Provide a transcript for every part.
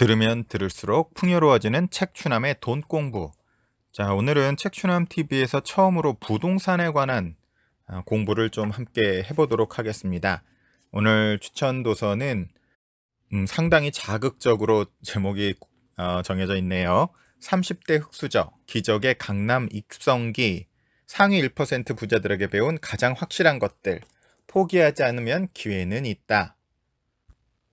들으면 들을수록 풍요로워지는 책추남의 돈 공부. 자, 오늘은 책추남 TV에서 처음으로 부동산에 관한 아, 공부를 좀 함께 해보도록 하겠습니다. 오늘 추천 도서는 음, 상당히 자극적으로 제목이 어, 정해져 있네요. 30대 흑수저, 기적의 강남 익성기, 상위 1% 부자들에게 배운 가장 확실한 것들, 포기하지 않으면 기회는 있다.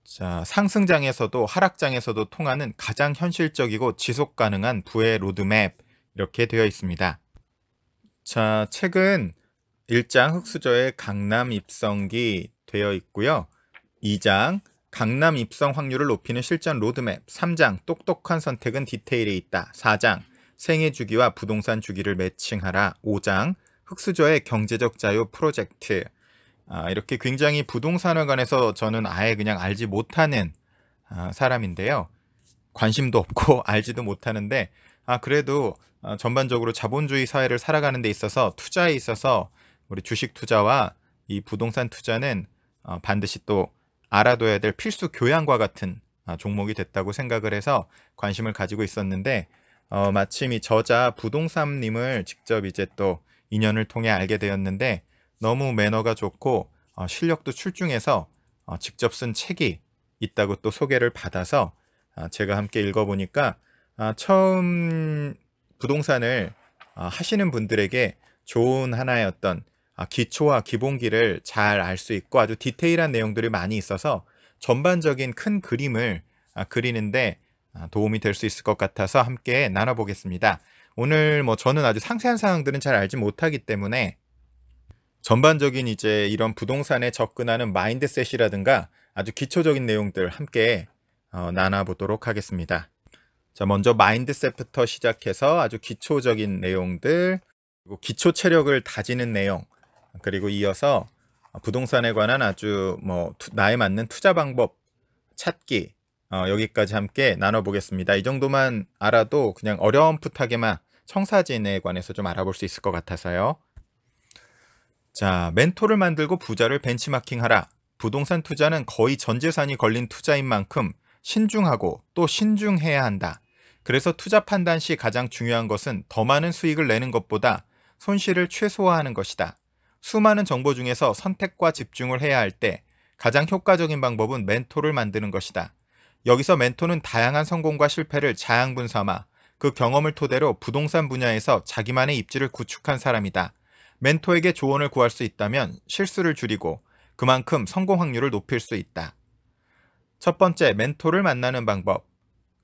자, 상승장에서도 하락장에서도 통하는 가장 현실적이고 지속 가능한 부의 로드맵 이렇게 되어 있습니다. 자, 책은 1장 흑수저의 강남 입성기 되어 있고요. 2장 강남 입성 확률을 높이는 실전 로드맵 3장 똑똑한 선택은 디테일에 있다 4장 생애 주기와 부동산 주기를 매칭하라 5장 흑수저의 경제적 자유 프로젝트 아, 이렇게 굉장히 부동산에 관해서 저는 아예 그냥 알지 못하는 아, 사람인데요. 관심도 없고 알지도 못하는데 아 그래도 아, 전반적으로 자본주의 사회를 살아가는 데 있어서 투자에 있어서 우리 주식 투자와 이 부동산 투자는 어, 반드시 또 알아둬야 될 필수 교양과 같은 종목이 됐다고 생각을 해서 관심을 가지고 있었는데 어, 마침 이 저자 부동산님을 직접 이제 또 인연을 통해 알게 되었는데 너무 매너가 좋고 어, 실력도 출중해서 어, 직접 쓴 책이 있다고 또 소개를 받아서 어, 제가 함께 읽어보니까 어, 처음 부동산을 어, 하시는 분들에게 좋은 하나의 어떤 아, 어, 기초와 기본기를 잘 알 수 있고 아주 디테일한 내용들이 많이 있어서 전반적인 큰 그림을 어, 그리는데 도움이 될 수 있을 것 같아서 함께 나눠보겠습니다. 오늘 뭐 저는 아주 상세한 사항들은 잘 알지 못하기 때문에 전반적인 이제 이런 부동산에 접근하는 마인드셋이라든가 아주 기초적인 내용들 함께 어, 나눠보도록 하겠습니다. 자, 먼저 마인드셋부터 시작해서 아주 기초적인 내용들, 그리고 기초 체력을 다지는 내용, 그리고 이어서 부동산에 관한 아주 뭐 투, 나에 맞는 투자 방법 찾기 어, 여기까지 함께 나눠보겠습니다. 이 정도만 알아도 그냥 어려운풋하게만 청사진에 관해서 좀 알아볼 수 있을 것 같아서요. 자, 멘토를 만들고 부자를 벤치마킹하라. 부동산 투자는 거의 전 재산이 걸린 투자인 만큼 신중하고 또 신중해야 한다. 그래서 투자 판단 시 가장 중요한 것은 더 많은 수익을 내는 것보다 손실을 최소화하는 것이다. 수많은 정보 중에서 선택과 집중을 해야 할 때 가장 효과적인 방법은 멘토를 만드는 것이다. 여기서 멘토는 다양한 성공과 실패를 자양분 삼아 그 경험을 토대로 부동산 분야에서 자기만의 입지를 구축한 사람이다. 멘토에게 조언을 구할 수 있다면 실수를 줄이고 그만큼 성공 확률을 높일 수 있다. 첫 번째, 멘토를 만나는 방법.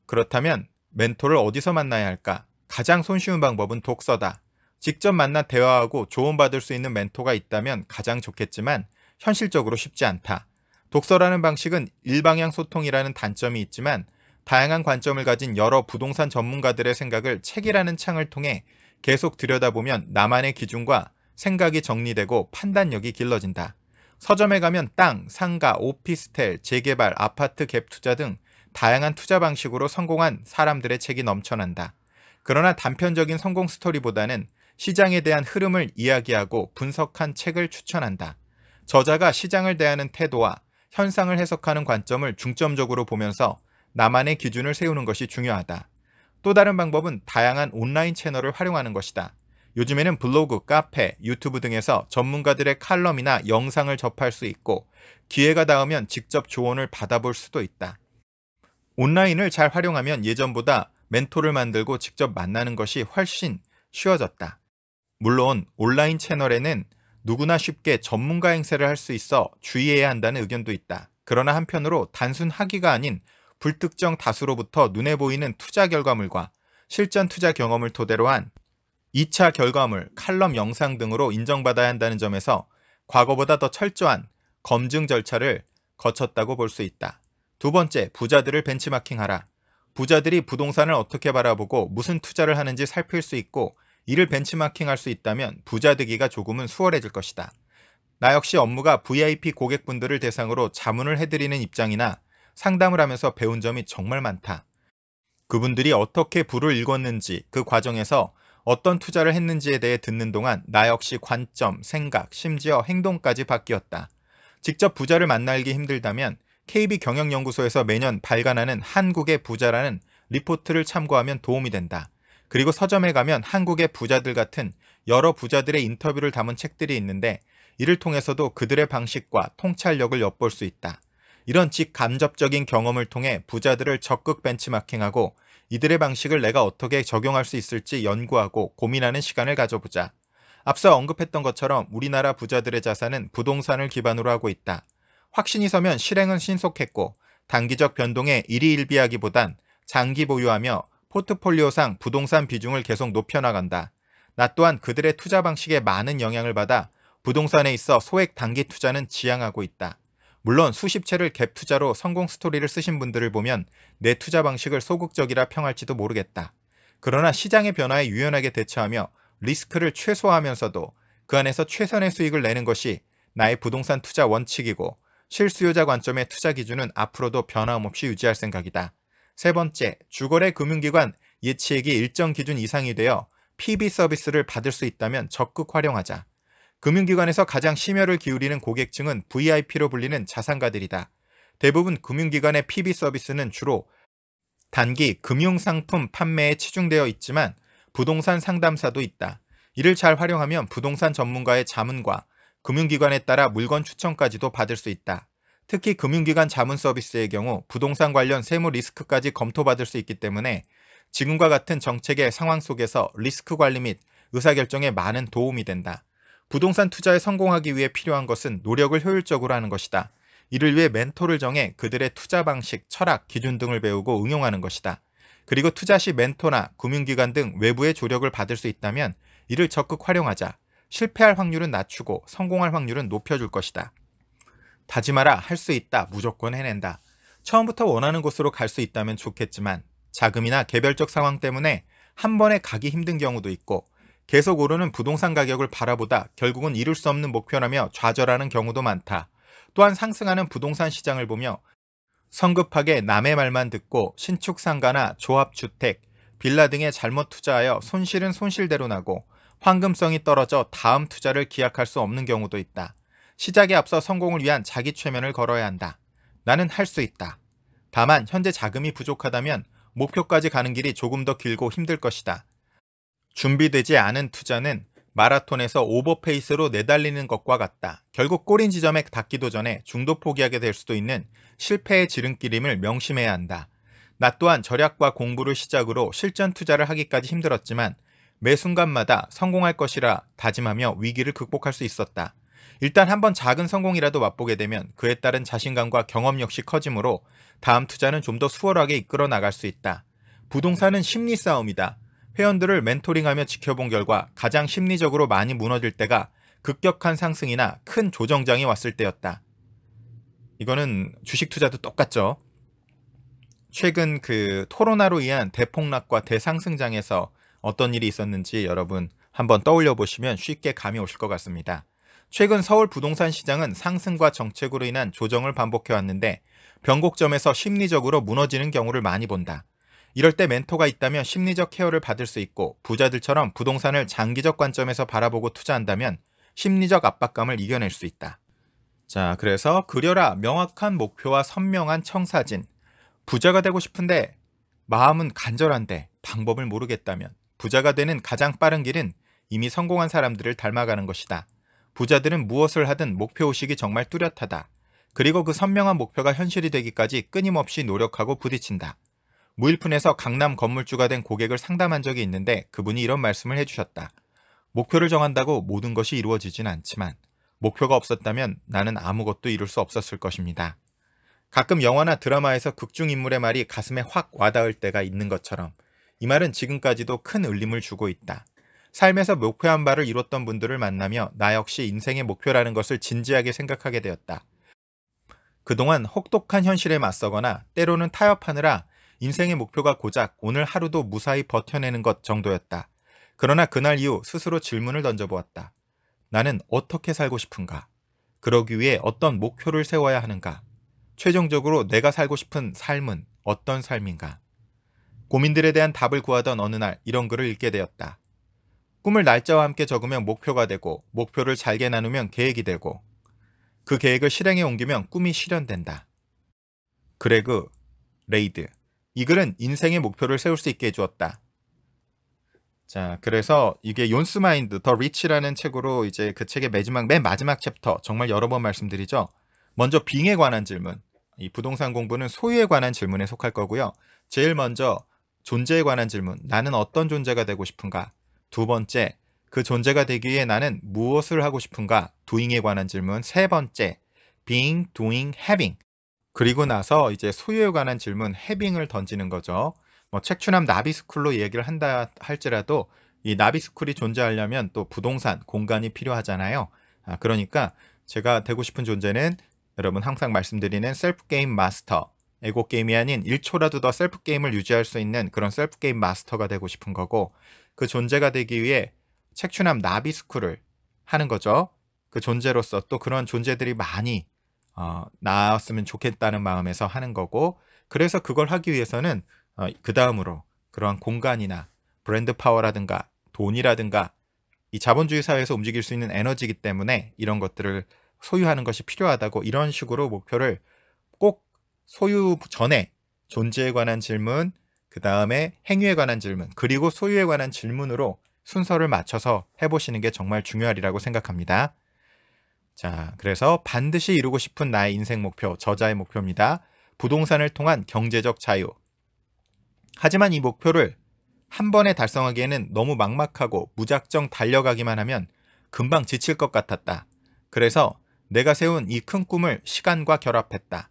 그렇다면 멘토를 어디서 만나야 할까? 가장 손쉬운 방법은 독서다. 직접 만나 대화하고 조언받을 수 있는 멘토가 있다면 가장 좋겠지만 현실적으로 쉽지 않다. 독서라는 방식은 일방향 소통이라는 단점이 있지만 다양한 관점을 가진 여러 부동산 전문가들의 생각을 책이라는 창을 통해 계속 들여다보면 나만의 기준과 생각이 정리되고 판단력이 길러진다. 서점에 가면 땅, 상가, 오피스텔, 재개발, 아파트 갭 투자 등 다양한 투자 방식으로 성공한 사람들의 책이 넘쳐난다. 그러나 단편적인 성공 스토리보다는 시장에 대한 흐름을 이야기하고 분석한 책을 추천한다. 저자가 시장을 대하는 태도와 현상을 해석하는 관점을 중점적으로 보면서 나만의 기준을 세우는 것이 중요하다. 또 다른 방법은 다양한 온라인 채널을 활용하는 것이다. 요즘에는 블로그, 카페, 유튜브 등에서 전문가들의 칼럼이나 영상을 접할 수 있고 기회가 닿으면 직접 조언을 받아볼 수도 있다. 온라인을 잘 활용하면 예전보다 멘토를 만들고 직접 만나는 것이 훨씬 쉬워졌다. 물론 온라인 채널에는 누구나 쉽게 전문가 행세를 할 수 있어 주의해야 한다는 의견도 있다. 그러나 한편으로 단순 학위가 아닌 불특정 다수로부터 눈에 보이는 투자 결과물과 실전 투자 경험을 토대로 한 2차 결과물, 칼럼 영상 등으로 인정받아야 한다는 점에서 과거보다 더 철저한 검증 절차를 거쳤다고 볼 수 있다. 두 번째, 부자들을 벤치마킹하라. 부자들이 부동산을 어떻게 바라보고 무슨 투자를 하는지 살필 수 있고 이를 벤치마킹할 수 있다면 부자되기가 조금은 수월해질 것이다. 나 역시 업무가 VIP 고객분들을 대상으로 자문을 해드리는 입장이나 상담을 하면서 배운 점이 정말 많다. 그분들이 어떻게 부를 읽었는지 그 과정에서 어떤 투자를 했는지에 대해 듣는 동안 나 역시 관점, 생각, 심지어 행동까지 바뀌었다. 직접 부자를 만나기 힘들다면 KB 경영연구소에서 매년 발간하는 한국의 부자라는 리포트를 참고하면 도움이 된다. 그리고 서점에 가면 한국의 부자들 같은 여러 부자들의 인터뷰를 담은 책들이 있는데 이를 통해서도 그들의 방식과 통찰력을 엿볼 수 있다. 이런 직감접적인 경험을 통해 부자들을 적극 벤치마킹하고 이들의 방식을 내가 어떻게 적용할 수 있을지 연구하고 고민하는 시간을 가져보자. 앞서 언급했던 것처럼 우리나라 부자들의 자산은 부동산을 기반으로 하고 있다. 확신이 서면 실행은 신속했고 단기적 변동에 일희일비하기보단 장기 보유하며 포트폴리오상 부동산 비중을 계속 높여나간다. 나 또한 그들의 투자 방식에 많은 영향을 받아 부동산에 있어 소액 단기 투자는 지향하고 있다. 물론 수십 채를 갭 투자로 성공 스토리를 쓰신 분들을 보면 내 투자 방식을 소극적이라 평할지도 모르겠다. 그러나 시장의 변화에 유연하게 대처하며 리스크를 최소화하면서도 그 안에서 최선의 수익을 내는 것이 나의 부동산 투자 원칙이고 실수요자 관점의 투자 기준은 앞으로도 변함없이 유지할 생각이다. 세 번째, 주거래 금융기관 예치액이 일정 기준 이상이 되어 PB 서비스를 받을 수 있다면 적극 활용하자. 금융기관에서 가장 심혈을 기울이는 고객층은 VIP로 불리는 자산가들이다. 대부분 금융기관의 PB 서비스는 주로 단기 금융상품 판매에 치중되어 있지만 부동산 상담사도 있다. 이를 잘 활용하면 부동산 전문가의 자문과 금융기관에 따라 물건 추천까지도 받을 수 있다. 특히 금융기관 자문 서비스의 경우 부동산 관련 세무 리스크까지 검토받을 수 있기 때문에 지금과 같은 정책의 상황 속에서 리스크 관리 및 의사결정에 많은 도움이 된다. 부동산 투자에 성공하기 위해 필요한 것은 노력을 효율적으로 하는 것이다. 이를 위해 멘토를 정해 그들의 투자 방식, 철학, 기준 등을 배우고 응용하는 것이다. 그리고 투자 시 멘토나 금융기관 등 외부의 조력을 받을 수 있다면 이를 적극 활용하자. 실패할 확률은 낮추고 성공할 확률은 높여줄 것이다. 다짐하라. 할 수 있다. 무조건 해낸다. 처음부터 원하는 곳으로 갈 수 있다면 좋겠지만 자금이나 개별적 상황 때문에 한 번에 가기 힘든 경우도 있고 계속 오르는 부동산 가격을 바라보다 결국은 이룰 수 없는 목표라며 좌절하는 경우도 많다. 또한 상승하는 부동산 시장을 보며 성급하게 남의 말만 듣고 신축 상가나 조합 주택, 빌라 등에 잘못 투자하여 손실은 손실대로 나고 황금성이 떨어져 다음 투자를 기약할 수 없는 경우도 있다. 시작에 앞서 성공을 위한 자기 최면을 걸어야 한다. 나는 할 수 있다. 다만 현재 자금이 부족하다면 목표까지 가는 길이 조금 더 길고 힘들 것이다. 준비되지 않은 투자는 마라톤에서 오버페이스로 내달리는 것과 같다. 결국 꼬린 지점에 닿기도 전에 중도 포기하게 될 수도 있는 실패의 지름길임을 명심해야 한다. 나 또한 절약과 공부를 시작으로 실전 투자를 하기까지 힘들었지만 매 순간마다 성공할 것이라 다짐하며 위기를 극복할 수 있었다. 일단 한번 작은 성공이라도 맛보게 되면 그에 따른 자신감과 경험 역시 커지므로 다음 투자는 좀 더 수월하게 이끌어 나갈 수 있다. 부동산은 심리 싸움이다. 회원들을 멘토링하며 지켜본 결과 가장 심리적으로 많이 무너질 때가 급격한 상승이나 큰 조정장이 왔을 때였다. 이거는 주식 투자도 똑같죠. 최근 그 토로나로 인한 대폭락과 대상승장에서 어떤 일이 있었는지 여러분 한번 떠올려 보시면 쉽게 감이 오실 것 같습니다. 최근 서울 부동산 시장은 상승과 정책으로 인한 조정을 반복해 왔는데 변곡점에서 심리적으로 무너지는 경우를 많이 본다. 이럴 때 멘토가 있다면 심리적 케어를 받을 수 있고 부자들처럼 부동산을 장기적 관점에서 바라보고 투자한다면 심리적 압박감을 이겨낼 수 있다. 자, 그래서 그려라 명확한 목표와 선명한 청사진. 부자가 되고 싶은데 마음은 간절한데 방법을 모르겠다면 부자가 되는 가장 빠른 길은 이미 성공한 사람들을 닮아가는 것이다. 부자들은 무엇을 하든 목표의식이 정말 뚜렷하다. 그리고 그 선명한 목표가 현실이 되기까지 끊임없이 노력하고 부딪힌다. 무일푼에서 강남 건물주가 된 고객을 상담한 적이 있는데 그분이 이런 말씀을 해주셨다. 목표를 정한다고 모든 것이 이루어지진 않지만 목표가 없었다면 나는 아무것도 이룰 수 없었을 것입니다. 가끔 영화나 드라마에서 극중 인물의 말이 가슴에 확 와닿을 때가 있는 것처럼 이 말은 지금까지도 큰 울림을 주고 있다. 삶에서 목표 한 바를 이뤘던 분들을 만나며 나 역시 인생의 목표라는 것을 진지하게 생각하게 되었다. 그동안 혹독한 현실에 맞서거나 때로는 타협하느라 인생의 목표가 고작 오늘 하루도 무사히 버텨내는 것 정도였다. 그러나 그날 이후 스스로 질문을 던져보았다. 나는 어떻게 살고 싶은가? 그러기 위해 어떤 목표를 세워야 하는가? 최종적으로 내가 살고 싶은 삶은 어떤 삶인가? 고민들에 대한 답을 구하던 어느 날 이런 글을 읽게 되었다. 꿈을 날짜와 함께 적으면 목표가 되고 목표를 잘게 나누면 계획이 되고 그 계획을 실행에 옮기면 꿈이 실현된다. 그레그 레이드 이 글은 인생의 목표를 세울 수 있게 해주었다. 자, 그래서 이게 존스 마인드 더 리치라는 책으로 이제 그 책의 마지막 맨 마지막 챕터 정말 여러 번 말씀드리죠. 먼저 빙에 관한 질문. 이 부동산 공부는 소유에 관한 질문에 속할 거고요. 제일 먼저 존재에 관한 질문. 나는 어떤 존재가 되고 싶은가? 두 번째, 그 존재가 되기 위해 나는 무엇을 하고 싶은가? 두잉에 관한 질문. 세 번째, being, doing, having. 그리고 나서 이제 소유에 관한 질문 해빙을 던지는 거죠. 뭐 책추남 나비스쿨로 얘기를 한다 할지라도 이 나비스쿨이 존재하려면 또 부동산 공간이 필요하잖아요. 아, 그러니까 제가 되고 싶은 존재는 여러분 항상 말씀드리는 셀프 게임 마스터. 에고 게임이 아닌 1초라도 더 셀프 게임을 유지할 수 있는 그런 셀프 게임 마스터가 되고 싶은 거고 그 존재가 되기 위해 책추남 나비스쿨을 하는 거죠. 그 존재로서 또 그런 존재들이 많이 어, 나았으면 좋겠다는 마음에서 하는 거고 그래서 그걸 하기 위해서는 어, 그 다음으로 그러한 공간이나 브랜드 파워라든가 돈이라든가 이 자본주의 사회에서 움직일 수 있는 에너지이기 때문에 이런 것들을 소유하는 것이 필요하다고 이런 식으로 목표를 꼭 소유 전에 존재에 관한 질문, 그 다음에 행위에 관한 질문, 그리고 소유에 관한 질문으로 순서를 맞춰서 해보시는 게 정말 중요하리라고 생각합니다. 자, 그래서 반드시 이루고 싶은 나의 인생 목표, 저자의 목표입니다. 부동산을 통한 경제적 자유. 하지만 이 목표를 한 번에 달성하기에는 너무 막막하고 무작정 달려가기만 하면 금방 지칠 것 같았다. 그래서 내가 세운 이 큰 꿈을 시간과 결합했다.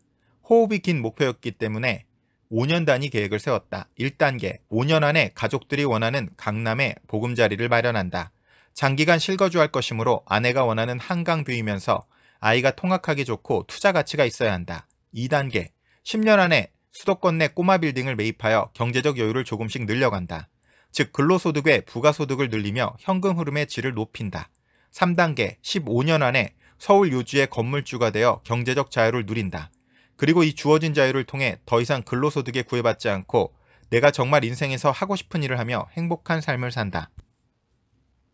호흡이 긴 목표였기 때문에 5년 단위 계획을 세웠다. 1단계, 5년 안에 가족들이 원하는 강남의 보금자리를 마련한다. 장기간 실거주할 것이므로 아내가 원하는 한강 뷰이면서 아이가 통학하기 좋고 투자 가치가 있어야 한다. 2단계 10년 안에 수도권 내 꼬마 빌딩을 매입하여 경제적 여유를 조금씩 늘려간다. 즉 근로소득의 부가소득을 늘리며 현금 흐름의 질을 높인다. 3단계 15년 안에 서울 요지의 건물주가 되어 경제적 자유를 누린다. 그리고 이 주어진 자유를 통해 더 이상 근로소득에 구애받지 않고 내가 정말 인생에서 하고 싶은 일을 하며 행복한 삶을 산다.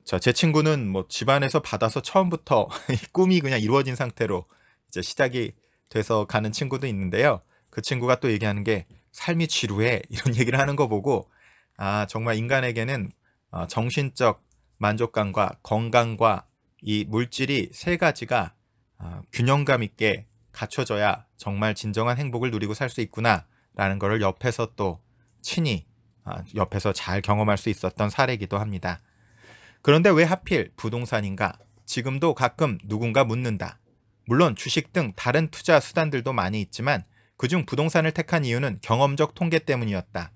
자, 제 친구는 뭐 집안에서 받아서 처음부터 꿈이 그냥 이루어진 상태로 이제 시작이 돼서 가는 친구도 있는데요. 그 친구가 또 얘기하는 게 삶이 지루해 이런 얘기를 하는 거 보고 아, 정말 인간에게는 어, 정신적 만족감과 건강과 이 물질이 세 가지가 어, 균형감 있게 갖춰져야 정말 진정한 행복을 누리고 살 수 있구나라는 거를 옆에서 또 친히 어, 옆에서 잘 경험할 수 있었던 사례이기도 합니다. 그런데 왜 하필 부동산인가? 지금도 가끔 누군가 묻는다. 물론 주식 등 다른 투자 수단들도 많이 있지만 그 중 부동산을 택한 이유는 경험적 통계 때문이었다.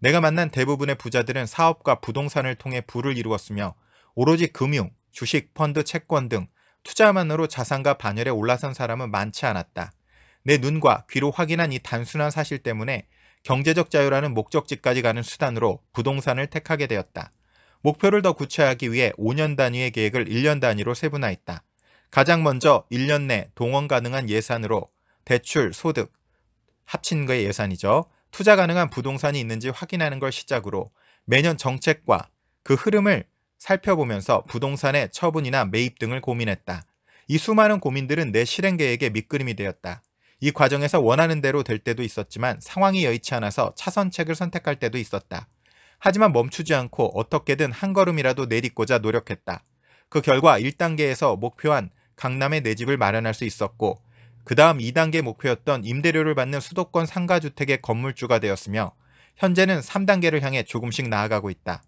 내가 만난 대부분의 부자들은 사업과 부동산을 통해 부를 이루었으며 오로지 금융, 주식, 펀드, 채권 등 투자만으로 자산과 반열에 올라선 사람은 많지 않았다. 내 눈과 귀로 확인한 이 단순한 사실 때문에 경제적 자유라는 목적지까지 가는 수단으로 부동산을 택하게 되었다. 목표를 더 구체화하기 위해 5년 단위의 계획을 1년 단위로 세분화했다. 가장 먼저 1년 내 동원 가능한 예산으로 대출, 소득, 합친 거의 예산이죠. 투자 가능한 부동산이 있는지 확인하는 걸 시작으로 매년 정책과 그 흐름을 살펴보면서 부동산의 처분이나 매입 등을 고민했다. 이 수많은 고민들은 내 실행 계획의 밑그림이 되었다. 이 과정에서 원하는 대로 될 때도 있었지만 상황이 여의치 않아서 차선책을 선택할 때도 있었다. 하지만 멈추지 않고 어떻게든 한 걸음이라도 내딛고자 노력했다. 그 결과 1단계에서 목표한 강남의 내 집을 마련할 수 있었고 그 다음 2단계 목표였던 임대료를 받는 수도권 상가주택의 건물주가 되었으며 현재는 3단계를 향해 조금씩 나아가고 있다.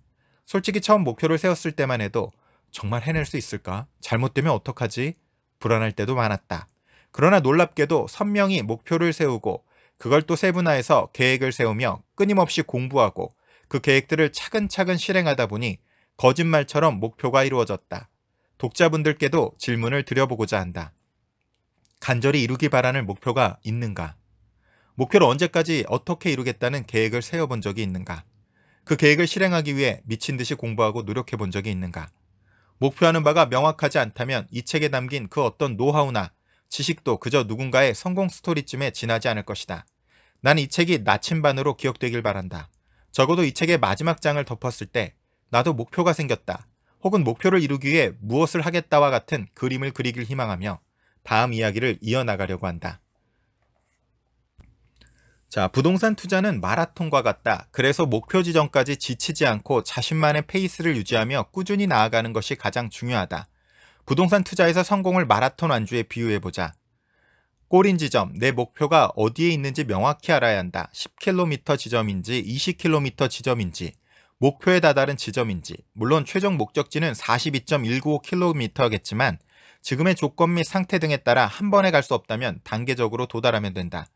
솔직히 처음 목표를 세웠을 때만 해도 정말 해낼 수 있을까? 잘못되면 어떡하지? 불안할 때도 많았다. 그러나 놀랍게도 선명히 목표를 세우고 그걸 또 세분화해서 계획을 세우며 끊임없이 공부하고 그 계획들을 차근차근 실행하다 보니 거짓말처럼 목표가 이루어졌다. 독자분들께도 질문을 드려보고자 한다. 간절히 이루기 바라는 목표가 있는가? 목표를 언제까지 어떻게 이루겠다는 계획을 세워본 적이 있는가? 그 계획을 실행하기 위해 미친 듯이 공부하고 노력해 본 적이 있는가? 목표하는 바가 명확하지 않다면 이 책에 담긴 그 어떤 노하우나 지식도 그저 누군가의 성공 스토리쯤에 지나지 않을 것이다. 난 이 책이 나침반으로 기억되길 바란다. 적어도 이 책의 마지막 장을 덮었을 때 나도 목표가 생겼다. 혹은 목표를 이루기 위해 무엇을 하겠다와 같은 그림을 그리길 희망하며 다음 이야기를 이어나가려고 한다. 자, 부동산 투자는 마라톤과 같다. 그래서 목표 지점까지 지치지 않고 자신만의 페이스를 유지하며 꾸준히 나아가는 것이 가장 중요하다. 부동산 투자에서 성공을 마라톤 완주에 비유해보자. 꼬린 지점, 내 목표가 어디에 있는지 명확히 알아야 한다. 10km 지점인지 20km 지점인지 목표에 다다른 지점인지 물론 최종 목적지는 42.195km겠지만 지금의 조건 및 상태 등에 따라 한 번에 갈 수 없다면 단계적으로 도달하면 된다.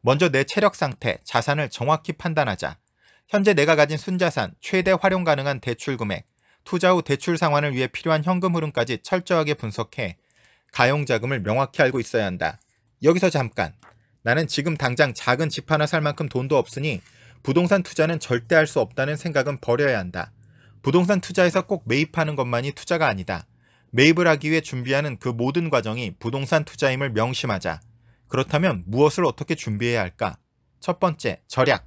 먼저 내 체력 상태, 자산을 정확히 판단하자. 현재 내가 가진 순자산, 최대 활용 가능한 대출 금액, 투자 후 대출 상환을 위해 필요한 현금 흐름까지 철저하게 분석해 가용 자금을 명확히 알고 있어야 한다. 여기서 잠깐. 나는 지금 당장 작은 집 하나 살 만큼 돈도 없으니 부동산 투자는 절대 할 수 없다는 생각은 버려야 한다. 부동산 투자에서 꼭 매입하는 것만이 투자가 아니다. 매입을 하기 위해 준비하는 그 모든 과정이 부동산 투자임을 명심하자. 그렇다면 무엇을 어떻게 준비해야 할까? 첫 번째, 절약.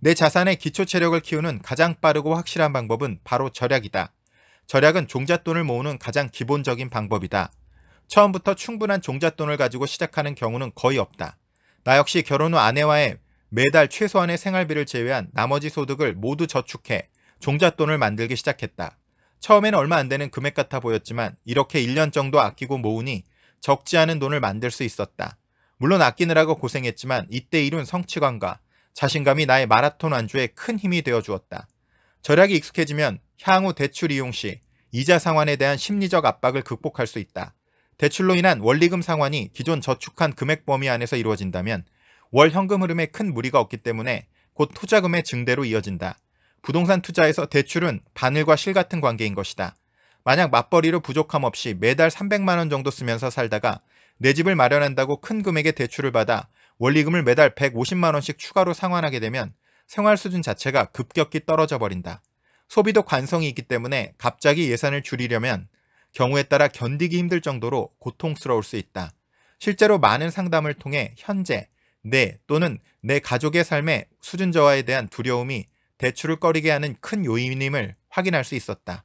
내 자산의 기초 체력을 키우는 가장 빠르고 확실한 방법은 바로 절약이다. 절약은 종잣돈을 모으는 가장 기본적인 방법이다. 처음부터 충분한 종잣돈을 가지고 시작하는 경우는 거의 없다. 나 역시 결혼 후 아내와의 매달 최소한의 생활비를 제외한 나머지 소득을 모두 저축해 종잣돈을 만들기 시작했다. 처음에는 얼마 안 되는 금액 같아 보였지만 이렇게 1년 정도 아끼고 모으니 적지 않은 돈을 만들 수 있었다. 물론 아끼느라고 고생했지만 이때 이룬 성취감과 자신감이 나의 마라톤 완주에 큰 힘이 되어 주었다. 절약이 익숙해지면 향후 대출 이용 시 이자 상환에 대한 심리적 압박을 극복할 수 있다. 대출로 인한 원리금 상환이 기존 저축한 금액 범위 안에서 이루어진다면 월 현금 흐름에 큰 무리가 없기 때문에 곧 투자금의 증대로 이어진다. 부동산 투자에서 대출은 바늘과 실 같은 관계인 것이다. 만약 맞벌이로 부족함 없이 매달 300만원 정도 쓰면서 살다가 내 집을 마련한다고 큰 금액의 대출을 받아 원리금을 매달 150만원씩 추가로 상환하게 되면 생활 수준 자체가 급격히 떨어져 버린다. 소비도 관성이 있기 때문에 갑자기 예산을 줄이려면 경우에 따라 견디기 힘들 정도로 고통스러울 수 있다. 실제로 많은 상담을 통해 현재 내 또는 내 가족의 삶의 수준 저하에 대한 두려움이 대출을 꺼리게 하는 큰 요인임을 확인할 수 있었다.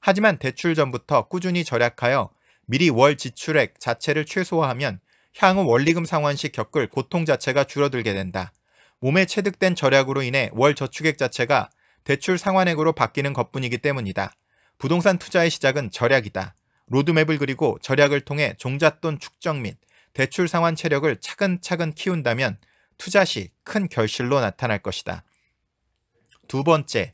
하지만 대출 전부터 꾸준히 절약하여 미리 월 지출액 자체를 최소화하면 향후 원리금 상환 시 겪을 고통 자체가 줄어들게 된다. 몸에 체득된 절약으로 인해 월 저축액 자체가 대출 상환액으로 바뀌는 것뿐이기 때문이다. 부동산 투자의 시작은 절약이다. 로드맵을 그리고 절약을 통해 종잣돈 축적 및 대출 상환 체력을 차근차근 키운다면 투자 시 큰 결실로 나타날 것이다. 두 번째,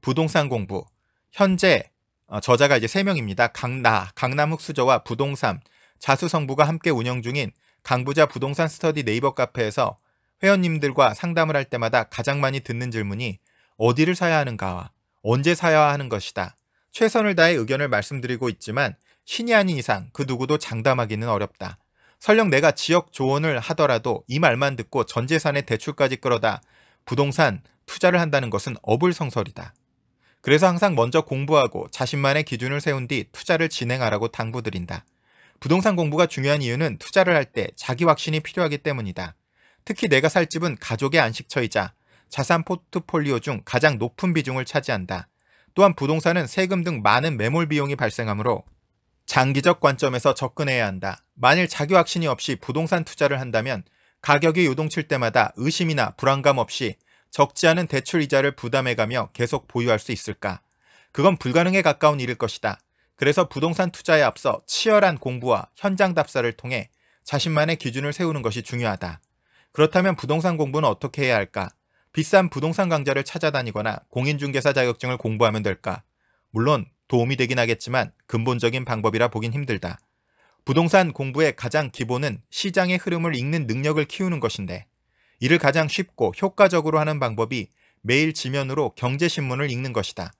부동산 공부. 현재 어, 저자가 이제 세 명입니다. 강나, 강남흑 수저와 부동산, 자수성부가 함께 운영 중인 강부자 부동산 스터디 네이버 카페에서 회원님들과 상담을 할 때마다 가장 많이 듣는 질문이 어디를 사야 하는가와 언제 사야 하는 것이다. 최선을 다해 의견을 말씀드리고 있지만 신이 아닌 이상 그 누구도 장담하기는 어렵다. 설령 내가 지역 조언을 하더라도 이 말만 듣고 전 재산의 대출까지 끌어다 부동산 투자를 한다는 것은 어불성설이다. 그래서 항상 먼저 공부하고 자신만의 기준을 세운 뒤 투자를 진행하라고 당부드린다. 부동산 공부가 중요한 이유는 투자를 할 때 자기 확신이 필요하기 때문이다. 특히 내가 살 집은 가족의 안식처이자 자산 포트폴리오 중 가장 높은 비중을 차지한다. 또한 부동산은 세금 등 많은 매몰 비용이 발생하므로 장기적 관점에서 접근해야 한다. 만일 자기 확신이 없이 부동산 투자를 한다면 가격이 요동칠 때마다 의심이나 불안감 없이 적지 않은 대출 이자를 부담해가며 계속 보유할 수 있을까? 그건 불가능에 가까운 일일 것이다. 그래서 부동산 투자에 앞서 치열한 공부와 현장 답사를 통해 자신만의 기준을 세우는 것이 중요하다. 그렇다면 부동산 공부는 어떻게 해야 할까? 비싼 부동산 강좌를 찾아다니거나 공인중개사 자격증을 공부하면 될까? 물론 도움이 되긴 하겠지만 근본적인 방법이라 보긴 힘들다. 부동산 공부의 가장 기본은 시장의 흐름을 읽는 능력을 키우는 것인데 이를 가장 쉽고 효과적으로 하는 방법이 매일 지면으로 경제신문을 읽는 것이다.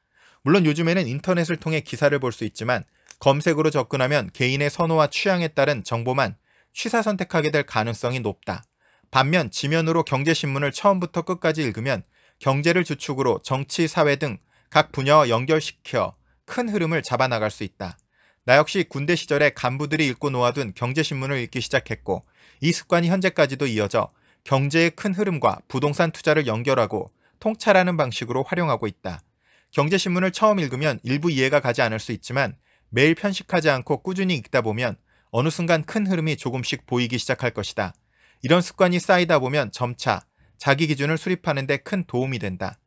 물론 요즘에는 인터넷을 통해 기사를 볼 수 있지만 검색으로 접근하면 개인의 선호와 취향에 따른 정보만 취사 선택하게 될 가능성이 높다. 반면 지면으로 경제신문을 처음부터 끝까지 읽으면 경제를 주축으로 정치, 사회 등 각 분야와 연결시켜 큰 흐름을 잡아나갈 수 있다. 나 역시 군대 시절에 간부들이 읽고 놓아둔 경제신문을 읽기 시작했고 이 습관이 현재까지도 이어져 경제의 큰 흐름과 부동산 투자를 연결하고 통찰하는 방식으로 활용하고 있다. 경제신문을 처음 읽으면 일부 이해가 가지 않을 수 있지만 매일 편식하지 않고 꾸준히 읽다 보면 어느 순간 큰 흐름이 조금씩 보이기 시작할 것이다. 이런 습관이 쌓이다 보면 점차 자기 기준을 수립하는 데 큰 도움이 된다.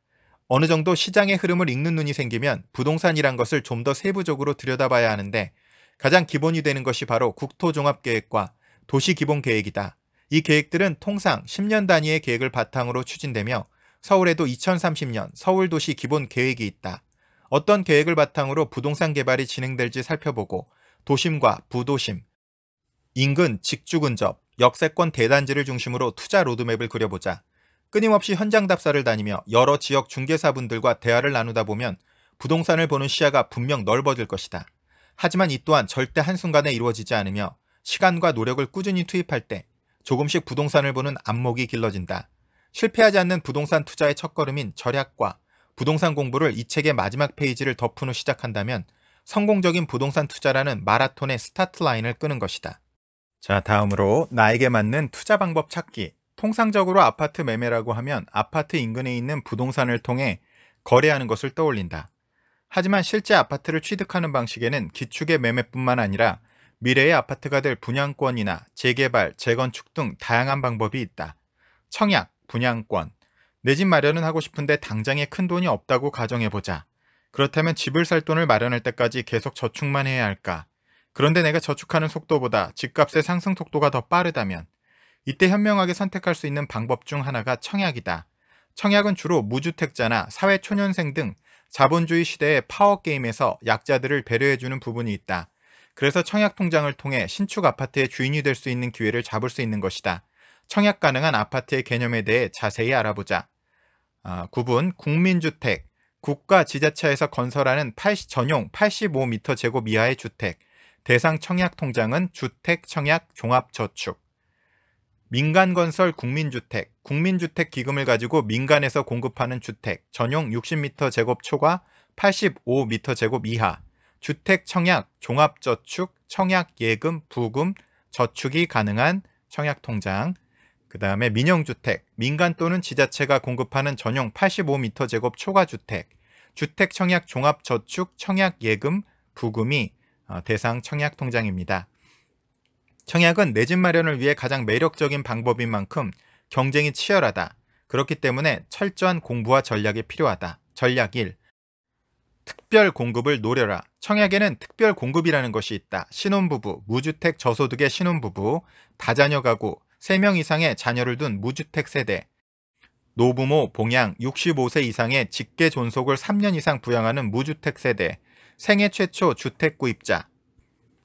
어느 정도 시장의 흐름을 읽는 눈이 생기면 부동산이란 것을 좀 더 세부적으로 들여다봐야 하는데 가장 기본이 되는 것이 바로 국토종합계획과 도시기본계획이다. 이 계획들은 통상 10년 단위의 계획을 바탕으로 추진되며 서울에도 2030년 서울도시 기본 계획이 있다. 어떤 계획을 바탕으로 부동산 개발이 진행될지 살펴보고 도심과 부도심, 인근, 직주 근접, 역세권 대단지를 중심으로 투자 로드맵을 그려보자. 끊임없이 현장 답사를 다니며 여러 지역 중개사분들과 대화를 나누다 보면 부동산을 보는 시야가 분명 넓어질 것이다. 하지만 이 또한 절대 한순간에 이루어지지 않으며 시간과 노력을 꾸준히 투입할 때 조금씩 부동산을 보는 안목이 길러진다. 실패하지 않는 부동산 투자의 첫걸음인 절약과 부동산 공부를 이 책의 마지막 페이지를 덮은 후 시작한다면 성공적인 부동산 투자라는 마라톤의 스타트 라인을 끄는 것이다. 자, 다음으로 나에게 맞는 투자 방법 찾기. 통상적으로 아파트 매매라고 하면 아파트 인근에 있는 부동산을 통해 거래하는 것을 떠올린다. 하지만 실제 아파트를 취득하는 방식에는 기축의 매매뿐만 아니라 미래의 아파트가 될 분양권이나 재개발, 재건축 등 다양한 방법이 있다. 청약, 분양권. 내 집 마련은 하고 싶은데 당장에 큰 돈이 없다고 가정해보자. 그렇다면 집을 살 돈을 마련할 때까지 계속 저축만 해야 할까? 그런데 내가 저축하는 속도보다 집값의 상승 속도가 더 빠르다면 이때 현명하게 선택할 수 있는 방법 중 하나가 청약이다. 청약은 주로 무주택자나 사회초년생 등 자본주의 시대의 파워게임에서 약자들을 배려해주는 부분이 있다. 그래서 청약통장을 통해 신축 아파트의 주인이 될 수 있는 기회를 잡을 수 있는 것이다. 청약 가능한 아파트의 개념에 대해 자세히 알아보자. 아, 9분 국민주택, 국가 지자체에서 건설하는 80, 전용 85m 제곱 이하의 주택, 대상 청약 통장은 주택 청약 종합 저축 민간건설 국민주택, 국민주택 기금을 가지고 민간에서 공급하는 주택, 전용 60m 제곱 초과 85m 제곱 이하, 주택 청약, 종합저축, 청약 예금, 부금, 저축이 가능한 청약통장, 그 다음에 민영주택, 민간 또는 지자체가 공급하는 전용 85m 제곱 초과 주택, 주택 청약 종합저축 청약 예금 부금이 어, 대상 청약 통장입니다. 청약은 내 집 마련을 위해 가장 매력적인 방법인 만큼 경쟁이 치열하다. 그렇기 때문에 철저한 공부와 전략이 필요하다. 전략 1. 특별 공급을 노려라. 청약에는 특별 공급이라는 것이 있다. 신혼부부, 무주택 저소득의 신혼부부, 다자녀 가구, 3명 이상의 자녀를 둔 무주택 세대, 노부모, 봉양, 65세 이상의 직계 존속을 3년 이상 부양하는 무주택 세대, 생애 최초 주택 구입자,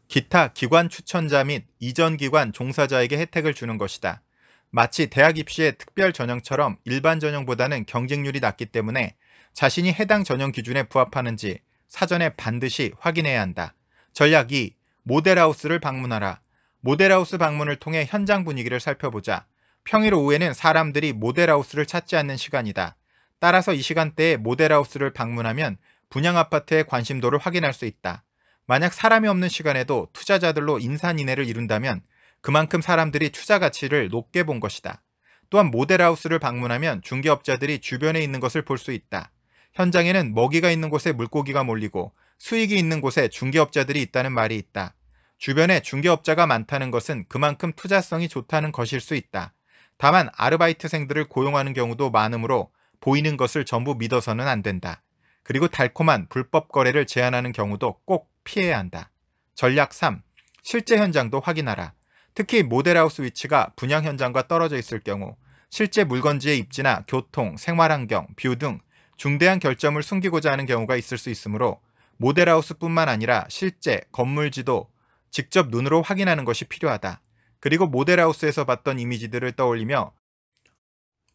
기타 기관 추천자 및 이전 기관 종사자에게 혜택을 주는 것이다. 마치 대학 입시의 특별 전형처럼 일반 전형보다는 경쟁률이 낮기 때문에 자신이 해당 전형 기준에 부합하는지 사전에 반드시 확인해야 한다. 전략 2. 모델하우스를 방문하라. 모델하우스 방문을 통해 현장 분위기를 살펴보자. 평일 오후에는 사람들이 모델하우스를 찾지 않는 시간이다. 따라서 이 시간대에 모델하우스를 방문하면 분양 아파트의 관심도를 확인할 수 있다. 만약 사람이 없는 시간에도 투자자들로 인산인해를 이룬다면 그만큼 사람들이 투자 가치를 높게 본 것이다. 또한 모델하우스를 방문하면 중개업자들이 주변에 있는 것을 볼 수 있다. 현장에는 먹이가 있는 곳에 물고기가 몰리고 수익이 있는 곳에 중개업자들이 있다는 말이 있다. 주변에 중개업자가 많다는 것은 그만큼 투자성이 좋다는 것일 수 있다. 다만 아르바이트생들을 고용하는 경우도 많으므로 보이는 것을 전부 믿어서는 안 된다. 그리고 달콤한 불법 거래를 제한하는 경우도 꼭 피해야 한다. 전략 3. 실제 현장도 확인하라. 특히 모델하우스 위치가 분양 현장과 떨어져 있을 경우 실제 물건지의 입지나 교통, 생활환경, 뷰 등 중대한 결점을 숨기고자 하는 경우가 있을 수 있으므로 모델하우스뿐만 아니라 실제 건물 지도 직접 눈으로 확인하는 것이 필요하다. 그리고 모델하우스에서 봤던 이미지들을 떠올리며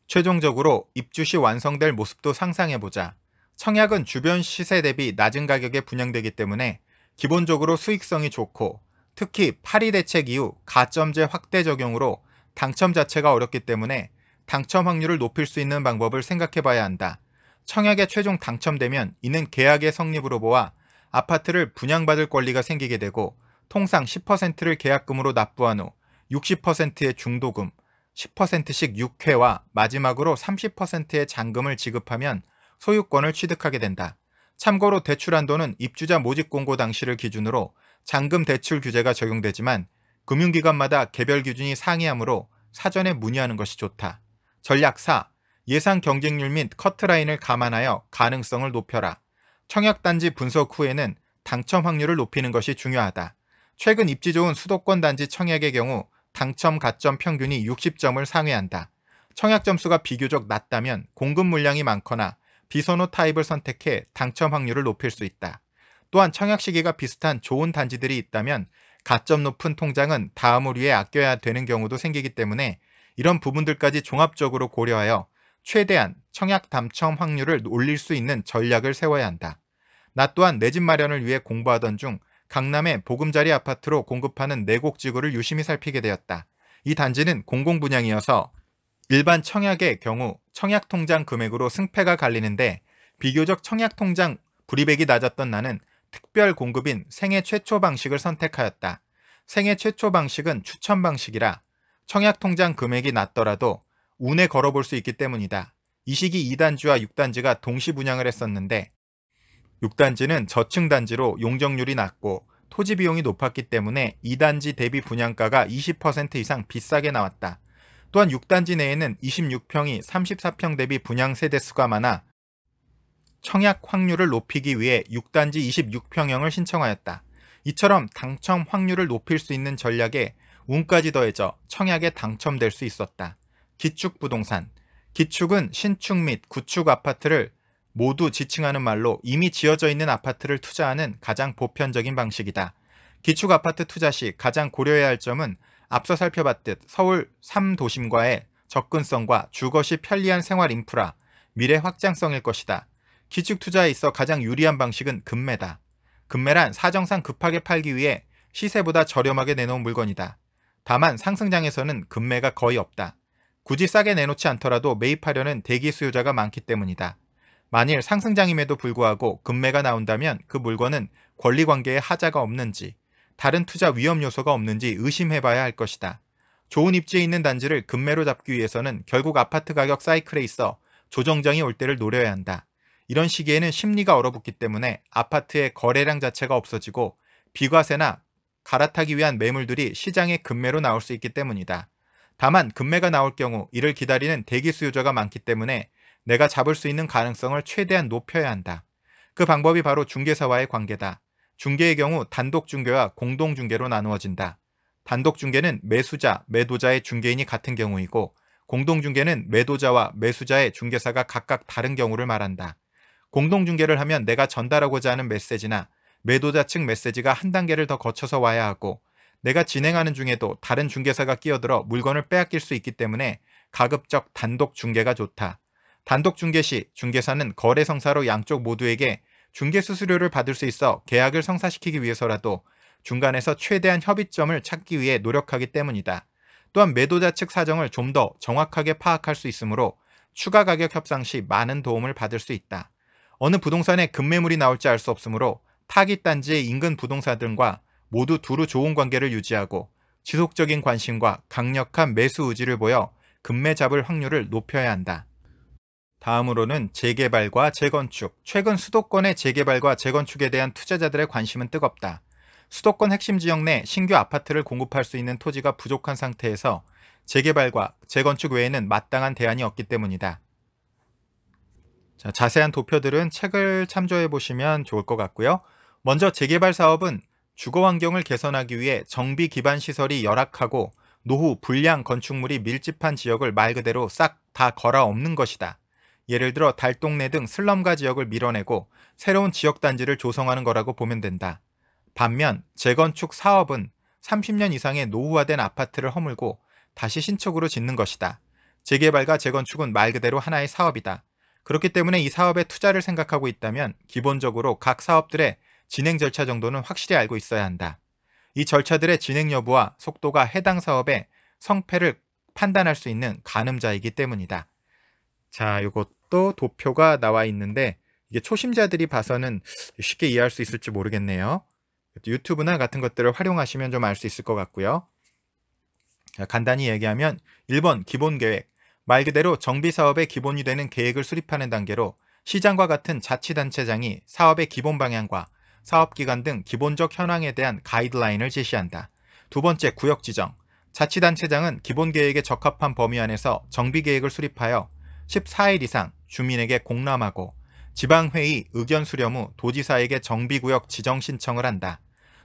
최종적으로 입주 시 완성될 모습도 상상해보자. 청약은 주변 시세 대비 낮은 가격에 분양되기 때문에 기본적으로 수익성이 좋고 특히 파리 대책 이후 가점제 확대 적용으로 당첨 자체가 어렵기 때문에 당첨 확률을 높일 수 있는 방법을 생각해 봐야 한다. 청약에 최종 당첨되면 이는 계약의 성립으로 보아 아파트를 분양받을 권리가 생기게 되고 통상 10%를 계약금으로 납부한 후 60%의 중도금, 10%씩 6회와 마지막으로 30%의 잔금을 지급하면 소유권을 취득하게 된다. 참고로 대출한도는 입주자 모집 공고 당시를 기준으로 잔금 대출 규제가 적용되지만 금융기관마다 개별 기준이 상이하므로 사전에 문의하는 것이 좋다. 전략 4. 예상 경쟁률 및 커트라인을 감안하여 가능성을 높여라. 청약단지 분석 후에는 당첨 확률을 높이는 것이 중요하다. 최근 입지 좋은 수도권 단지 청약의 경우 당첨 가점 평균이 60점을 상회한다. 청약 점수가 비교적 낮다면 공급 물량이 많거나 비선호 타입을 선택해 당첨 확률을 높일 수 있다. 또한 청약 시기가 비슷한 좋은 단지들이 있다면 가점 높은 통장은 다음을 위해 아껴야 되는 경우도 생기기 때문에 이런 부분들까지 종합적으로 고려하여 최대한 청약 당첨 확률을 올릴 수 있는 전략을 세워야 한다. 나 또한 내 집 마련을 위해 공부하던 중 강남의 보금자리 아파트로 공급하는 내곡지구를 네 유심히 살피게 되었다. 이 단지는 공공분양이어서 일반 청약의 경우 청약통장 금액으로 승패가 갈리는데 비교적 청약통장 불이익이 낮았던 나는 특별 공급인 생애 최초 방식을 선택하였다. 생애 최초 방식은 추천 방식이라 청약통장 금액이 낮더라도 운에 걸어볼 수 있기 때문이다. 이 시기 2단지와 6단지가 동시 분양을 했었는데 6단지는 저층 단지로 용적률이 낮고 토지 비용이 높았기 때문에 2단지 대비 분양가가 20% 이상 비싸게 나왔다. 또한 6단지 내에는 26평이 34평 대비 분양 세대수가 많아 청약 확률을 높이기 위해 6단지 26평형을 신청하였다. 이처럼 당첨 확률을 높일 수 있는 전략에 운까지 더해져 청약에 당첨될 수 있었다. 기축 부동산. 기축은 신축 및 구축 아파트를 모두 지칭하는 말로 이미 지어져 있는 아파트를 투자하는 가장 보편적인 방식이다. 기축 아파트 투자 시 가장 고려해야 할 점은 앞서 살펴봤듯 서울 3도심과의 접근성과 주거시 편리한 생활 인프라, 미래 확장성일 것이다. 기축 투자에 있어 가장 유리한 방식은 금매다. 금매란 사정상 급하게 팔기 위해 시세보다 저렴하게 내놓은 물건이다. 다만 상승장에서는 금매가 거의 없다. 굳이 싸게 내놓지 않더라도 매입하려는 대기 수요자가 많기 때문이다. 만일 상승장임에도 불구하고 금매가 나온다면 그 물건은 권리관계에 하자가 없는지 다른 투자 위험 요소가 없는지 의심해봐야 할 것이다. 좋은 입지에 있는 단지를 급매로 잡기 위해서는 결국 아파트 가격 사이클에 있어 조정장이 올 때를 노려야 한다. 이런 시기에는 심리가 얼어붙기 때문에 아파트의 거래량 자체가 없어지고 비과세나 갈아타기 위한 매물들이 시장에 급매로 나올 수 있기 때문이다. 다만 금매가 나올 경우 이를 기다리는 대기 수요자가 많기 때문에 내가 잡을 수 있는 가능성을 최대한 높여야 한다. 그 방법이 바로 중개사와의 관계다. 중계의 경우 단독 중계와 공동 중계로 나누어진다. 단독 중계는 매수자, 매도자의 중개인이 같은 경우이고 공동 중계는 매도자와 매수자의 중개사가 각각 다른 경우를 말한다. 공동 중계를 하면 내가 전달하고자 하는 메시지나 매도자 측 메시지가 한 단계를 더 거쳐서 와야 하고 내가 진행하는 중에도 다른 중개사가 끼어들어 물건을 빼앗길 수 있기 때문에 가급적 단독 중개가 좋다. 단독 중개 시 중개사는 거래 성사로 양쪽 모두에게 중개 수수료를 받을 수 있어 계약을 성사시키기 위해서라도 중간에서 최대한 협의점을 찾기 위해 노력하기 때문이다. 또한 매도자 측 사정을 좀 더 정확하게 파악할 수 있으므로 추가 가격 협상 시 많은 도움을 받을 수 있다. 어느 부동산에 급매물이 나올지 알 수 없으므로 타깃단지의 인근 부동산 들과 모두 두루 좋은 관계를 유지하고 지속적인 관심과 강력한 매수 의지를 보여 금매 잡을 확률을 높여야 한다. 다음으로는 재개발과 재건축. 최근 수도권의 재개발과 재건축에 대한 투자자들의 관심은 뜨겁다. 수도권 핵심 지역 내 신규 아파트를 공급할 수 있는 토지가 부족한 상태에서 재개발과 재건축 외에는 마땅한 대안이 없기 때문이다. 자, 세한 도표들은 책을 참조해 보시면 좋을 것 같고요. 먼저 재개발 사업은 주거 환경을 개선하기 위해 정비 기반 시설이 열악하고 노후 불량 건축물이 밀집한 지역을 말 그대로 싹 다 걸어 없는 것이다. 예를 들어 달동네 등 슬럼가 지역을 밀어내고 새로운 지역단지를 조성하는 거라고 보면 된다. 반면 재건축 사업은 30년 이상의 노후화된 아파트를 허물고 다시 신축으로 짓는 것이다. 재개발과 재건축은 말 그대로 하나의 사업이다. 그렇기 때문에 이 사업에 투자를 생각하고 있다면 기본적으로 각 사업들의 진행 절차 정도는 확실히 알고 있어야 한다. 이 절차들의 진행 여부와 속도가 해당 사업의 성패를 판단할 수 있는 가늠자이기 때문이다. 자, 이것도 도표가 나와 있는데 이게 초심자들이 봐서는 쉽게 이해할 수 있을지 모르겠네요. 유튜브나 같은 것들을 활용하시면 좀 알 수 있을 것 같고요. 자, 간단히 얘기하면 1번 기본 계획. 말 그대로 정비 사업의 기본이 되는 계획을 수립하는 단계로 시장과 같은 자치단체장이 사업의 기본 방향과 사업기간 등 기본적 현황에 대한 가이드라인을 제시한다. 두 번째 구역 지정. 자치단체장은 기본 계획에 적합한 범위 안에서 정비 계획을 수립하여 14일 이상 주민에게 공람하고 지방회의 의견 수렴 후 도지사에게 정비구역 지정 신청을 한다.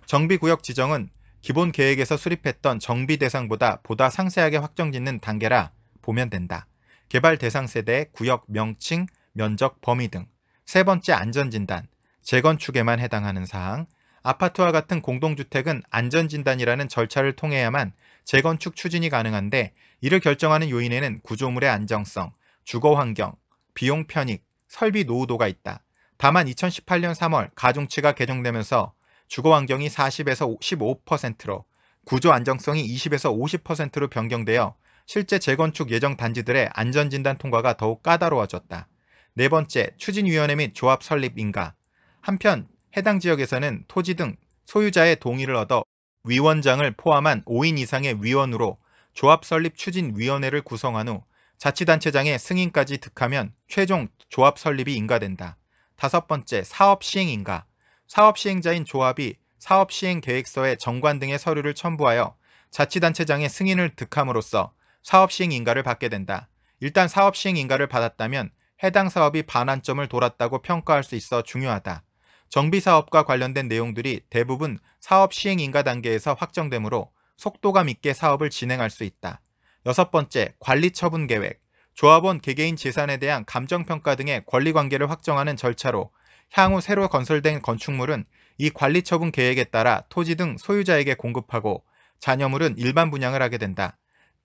정비구역 지정은 기본 계획에서 수립했던 정비 대상보다 보다 상세하게 확정짓는 단계라 보면 된다. 개발 대상 세대, 구역 명칭, 면적 범위 등. 세 번째 안전진단, 재건축에만 해당하는 사항. 아파트와 같은 공동주택은 안전진단이라는 절차를 통해야만 재건축 추진이 가능한데 이를 결정하는 요인에는 구조물의 안정성, 주거 환경, 비용 편익, 설비 노후도가 있다. 다만 2018년 3월 가중치가 개정되면서 주거 환경이 40에서 15%로 구조 안정성이 20에서 50%로 변경되어 실제 재건축 예정 단지들의 안전진단 통과가 더욱 까다로워졌다. 네 번째, 추진위원회 및 조합 설립 인가. 한편 해당 지역에서는 토지 등 소유자의 동의를 얻어 위원장을 포함한 5인 이상의 위원으로 조합 설립 추진위원회를 구성한 후 자치단체장의 승인까지 득하면 최종 조합 설립이 인가된다. 다섯 번째, 사업 시행 인가. 사업 시행자인 조합이 사업 시행 계획서에 정관 등의 서류를 첨부하여 자치단체장의 승인을 득함으로써 사업 시행 인가를 받게 된다. 일단 사업 시행 인가를 받았다면 해당 사업이 반환점을 돌았다고 평가할 수 있어 중요하다. 정비사업과 관련된 내용들이 대부분 사업 시행 인가 단계에서 확정되므로 속도감 있게 사업을 진행할 수 있다. 여섯 번째, 관리 처분 계획. 조합원 개개인 재산에 대한 감정평가 등의 권리관계를 확정하는 절차로 향후 새로 건설된 건축물은 이 관리 처분 계획에 따라 토지 등 소유자에게 공급하고 잔여물은 일반 분양을 하게 된다.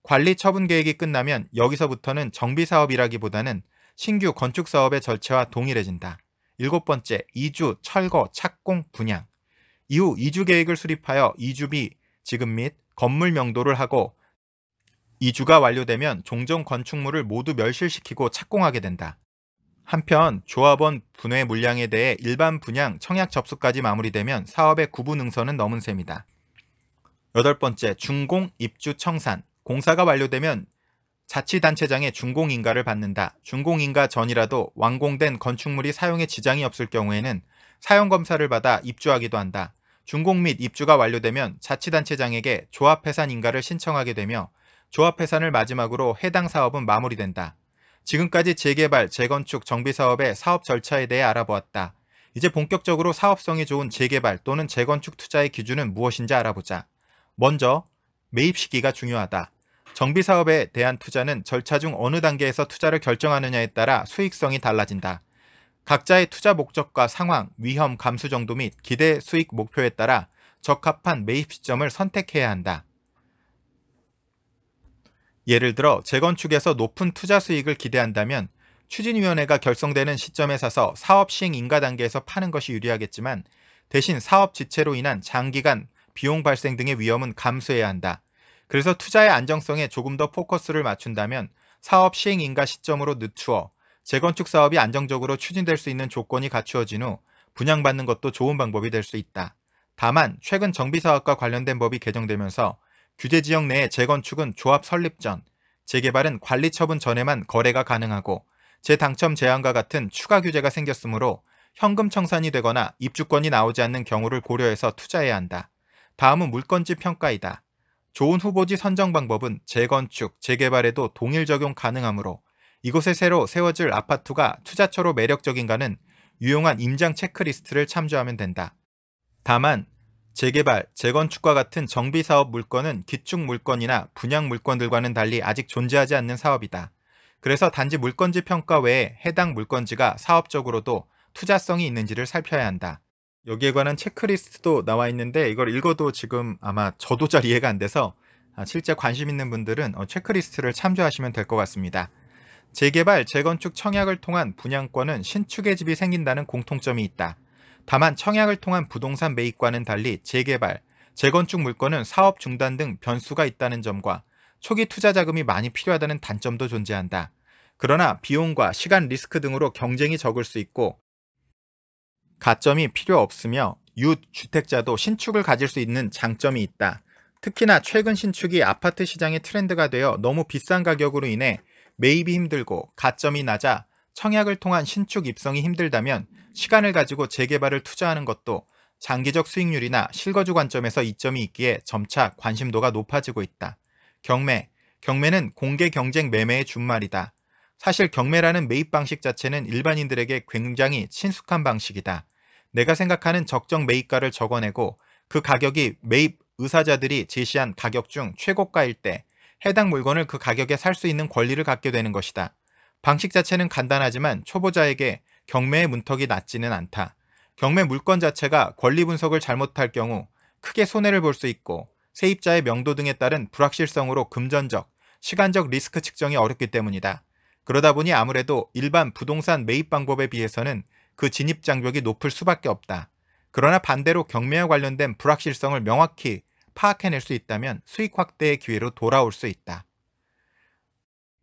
관리 처분 계획이 끝나면 여기서부터는 정비 사업이라기보다는 신규 건축 사업의 절차와 동일해진다. 일곱 번째, 이주, 철거, 착공, 분양. 이후 이주 계획을 수립하여 이주비, 지급 및 건물 명도를 하고 이주가 완료되면 종종 건축물을 모두 멸실시키고 착공하게 된다. 한편 조합원 분해 물량에 대해 일반 분양 청약 접수까지 마무리되면 사업의 구분 능선은 넘은 셈이다. 여덟 번째, 중공 입주 청산. 공사가 완료되면 자치단체장의 중공인가를 받는다. 중공인가 전이라도 완공된 건축물이 사용에 지장이 없을 경우에는 사용검사를 받아 입주하기도 한다. 중공및 입주가 완료되면 자치단체장에게 조합해산인가를 신청하게 되며 조합해산을 마지막으로 해당 사업은 마무리된다. 지금까지 재개발, 재건축, 정비사업의 사업 절차에 대해 알아보았다. 이제 본격적으로 사업성이 좋은 재개발 또는 재건축 투자의 기준은 무엇인지 알아보자. 먼저 매입 시기가 중요하다. 정비사업에 대한 투자는 절차 중 어느 단계에서 투자를 결정하느냐에 따라 수익성이 달라진다. 각자의 투자 목적과 상황, 위험 감수 정도 및 기대 수익 목표에 따라 적합한 매입 시점을 선택해야 한다. 예를 들어 재건축에서 높은 투자 수익을 기대한다면 추진위원회가 결성되는 시점에 사서 사업 시행 인가 단계에서 파는 것이 유리하겠지만 대신 사업 지체로 인한 장기간 비용 발생 등의 위험은 감수해야 한다. 그래서 투자의 안정성에 조금 더 포커스를 맞춘다면 사업 시행 인가 시점으로 늦추어 재건축 사업이 안정적으로 추진될 수 있는 조건이 갖추어진 후 분양받는 것도 좋은 방법이 될 수 있다. 다만 최근 정비사업과 관련된 법이 개정되면서 규제 지역 내의 재건축은 조합 설립 전, 재개발은 관리 처분 전에만 거래가 가능하고 재당첨 제한과 같은 추가 규제가 생겼으므로 현금 청산이 되거나 입주권이 나오지 않는 경우를 고려해서 투자해야 한다. 다음은 물건지 평가이다. 좋은 후보지 선정 방법은 재건축, 재개발에도 동일 적용 가능하므로 이곳에 새로 세워질 아파트가 투자처로 매력적인가는 유용한 임장 체크리스트를 참조하면 된다. 다만 재개발, 재건축과 같은 정비사업 물건은 기축 물건이나 분양 물건들과는 달리 아직 존재하지 않는 사업이다. 그래서 단지 물건지 평가 외에 해당 물건지가 사업적으로도 투자성이 있는지를 살펴야 한다. 여기에 관한 체크리스트도 나와 있는데 이걸 읽어도 지금 아마 저도 잘 이해가 안 돼서 아, 실제 관심 있는 분들은 어, 체크리스트를 참조하시면 될 것 같습니다. 재개발, 재건축 청약을 통한 분양권은 신축의 집이 생긴다는 공통점이 있다. 다만 청약을 통한 부동산 매입과는 달리 재개발, 재건축 물건은 사업 중단 등 변수가 있다는 점과 초기 투자 자금이 많이 필요하다는 단점도 존재한다. 그러나 비용과 시간 리스크 등으로 경쟁이 적을 수 있고 가점이 필요 없으며 유주택자도 신축을 가질 수 있는 장점이 있다. 특히나 최근 신축이 아파트 시장의 트렌드가 되어 너무 비싼 가격으로 인해 매입이 힘들고 가점이 낮아 청약을 통한 신축 입성이 힘들다면 시간을 가지고 재개발을 투자하는 것도 장기적 수익률이나 실거주 관점에서 이점이 있기에 점차 관심도가 높아지고 있다. 경매. 경매는 공개 경쟁 매매의 준말이다. 사실 경매라는 매입 방식 자체는 일반인들에게 굉장히 친숙한 방식이다. 내가 생각하는 적정 매입가를 적어내고 그 가격이 매입 의사자들이 제시한 가격 중 최고가일 때 해당 물건을 그 가격에 살 수 있는 권리를 갖게 되는 것이다. 방식 자체는 간단하지만 초보자에게 경매의 문턱이 낮지는 않다. 경매 물건 자체가 권리 분석을 잘못할 경우 크게 손해를 볼 수 있고 세입자의 명도 등에 따른 불확실성으로 금전적, 시간적 리스크 측정이 어렵기 때문이다. 그러다 보니 아무래도 일반 부동산 매입 방법에 비해서는 그 진입 장벽이 높을 수밖에 없다. 그러나 반대로 경매와 관련된 불확실성을 명확히 파악해낼 수 있다면 수익 확대의 기회로 돌아올 수 있다.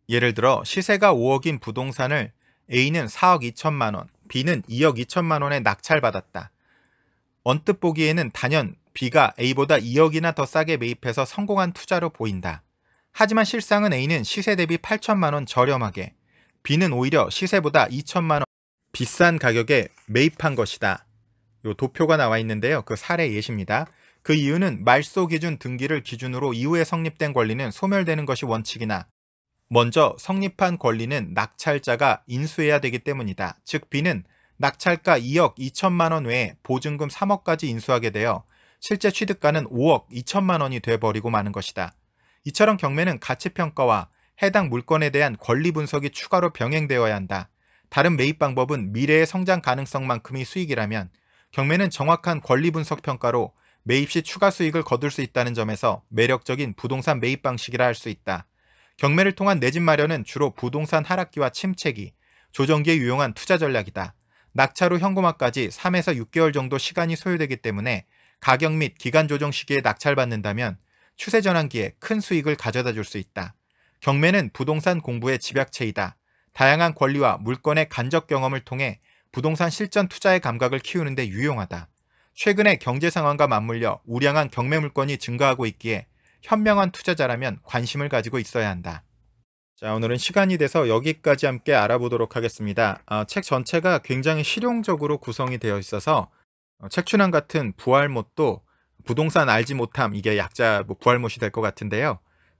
예를 들어 시세가 5억인 부동산을 A는 4억 2천만 원, B는 2억 2천만 원에 낙찰받았다. 언뜻 보기에는 단연 B가 A보다 2억이나 더 싸게 매입해서 성공한 투자로 보인다. 하지만 실상은 A는 시세 대비 8천만 원 저렴하게, B는 오히려 시세보다 2천만 원 비싼 가격에 매입한 것이다. 요 도표가 나와 있는데요. 그 사례 예시입니다. 그 이유는 말소 기준 등기를 기준으로 이후에 성립된 권리는 소멸되는 것이 원칙이나 먼저 성립한 권리는 낙찰자가 인수해야 되기 때문이다. 즉 B는 낙찰가 2억 2천만 원 외에 보증금 3억까지 인수하게 되어 실제 취득가는 5억 2천만 원이 돼버리고 마는 것이다. 이처럼 경매는 가치평가와 해당 물건에 대한 권리 분석이 추가로 병행되어야 한다. 다른 매입 방법은 미래의 성장 가능성만큼이 수익이라면 경매는 정확한 권리 분석 평가로 매입 시 추가 수익을 거둘 수 있다는 점에서 매력적인 부동산 매입 방식이라 할 수 있다. 경매를 통한 내 집 마련은 주로 부동산 하락기와 침체기, 조정기에 유용한 투자 전략이다. 낙차로 현금화까지 3에서 6개월 정도 시간이 소요되기 때문에 가격 및 기간 조정 시기에 낙찰받는다면 추세 전환기에 큰 수익을 가져다 줄 수 있다. 경매는 부동산 공부의 집약체이다. 다양한 권리와 물건의 간접 경험을 통해 부동산 실전 투자의 감각을 키우는 데 유용하다. 최근의 경제 상황과 맞물려 우량한 경매 물건이 증가하고 있기에 현명한 투자자라면 관심을 가지고 있어야 한다. 자, 오늘은 시간이 돼서 여기까지 함께 알아보도록 하겠습니다. 아, 책 전체가 굉장히 실용적으로 구성이 되어 있어서 어, 책춘환 같은 부활못도 부동산 알지 못함 이게 약자 뭐 부활못이 될 것 같은데요.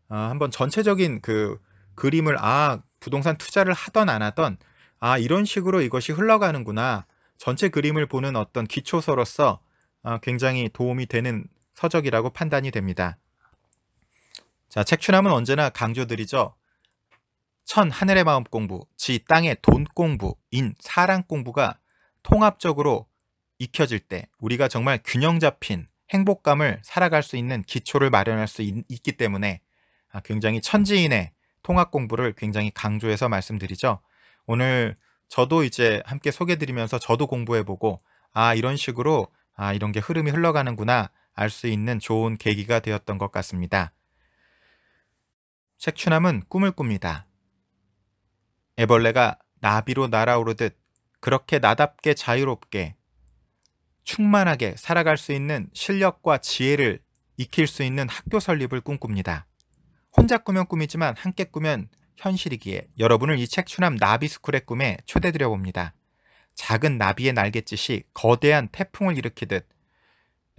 아, 한번 전체적인 그 그림을 아 부동산 투자를 하던 안 하던 아 이런 식으로 이것이 흘러가는구나 전체 그림을 보는 어떤 기초서로서 아, 굉장히 도움이 되는 서적이라고 판단이 됩니다. 자, 책추남은 언제나 강조드리죠. 천 하늘의 마음 공부, 지 땅의 돈 공부, 인 사랑 공부가 통합적으로 익혀질 때 우리가 정말 균형 잡힌 행복감을 살아갈 수 있는 기초를 마련할 수 있, 기 때문에 아, 굉장히 천지인의 통합 공부를 굉장히 강조해서 말씀드리죠. 오늘 저도 이제 함께 소개드리면서 저도 공부해보고 아 이런 식으로 아 이런 게 흐름이 흘러가는구나 알 수 있는 좋은 계기가 되었던 것 같습니다. 색추남은 꿈을 꿉니다. 애벌레가 나비로 날아오르듯 그렇게 나답게 자유롭게 충만하게 살아갈 수 있는 실력과 지혜를 익힐 수 있는 학교 설립을 꿈꿉니다. 혼자 꾸면 꿈이지만 함께 꾸면 현실이기에 여러분을 이 책추남 나비스쿨의 꿈에 초대드려 봅니다. 작은 나비의 날갯짓이 거대한 태풍을 일으키듯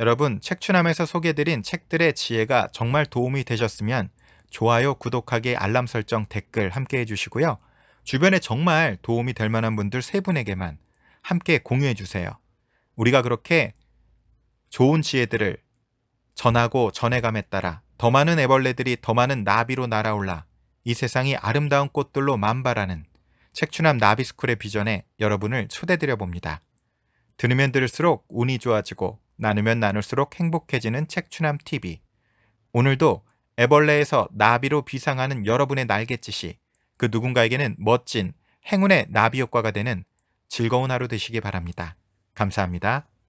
여러분 책추남에서 소개드린 책들의 지혜가 정말 도움이 되셨으면 좋아요, 구독하기, 알람 설정, 댓글 함께 해주시고요. 주변에 정말 도움이 될 만한 분들 세 분에게만 함께 공유해 주세요. 우리가 그렇게 좋은 지혜들을 전하고 전해감에 따라 더 많은 애벌레들이 더 많은 나비로 날아올라 이 세상이 아름다운 꽃들로 만발하는 책추남 나비스쿨의 비전에 여러분을 초대드려 봅니다. 들으면 들을수록 운이 좋아지고 나누면 나눌수록 행복해지는 책추남 TV. 오늘도 애벌레에서 나비로 비상하는 여러분의 날갯짓이 그 누군가에게는 멋진 행운의 나비 효과가 되는 즐거운 하루 되시기 바랍니다. 감사합니다.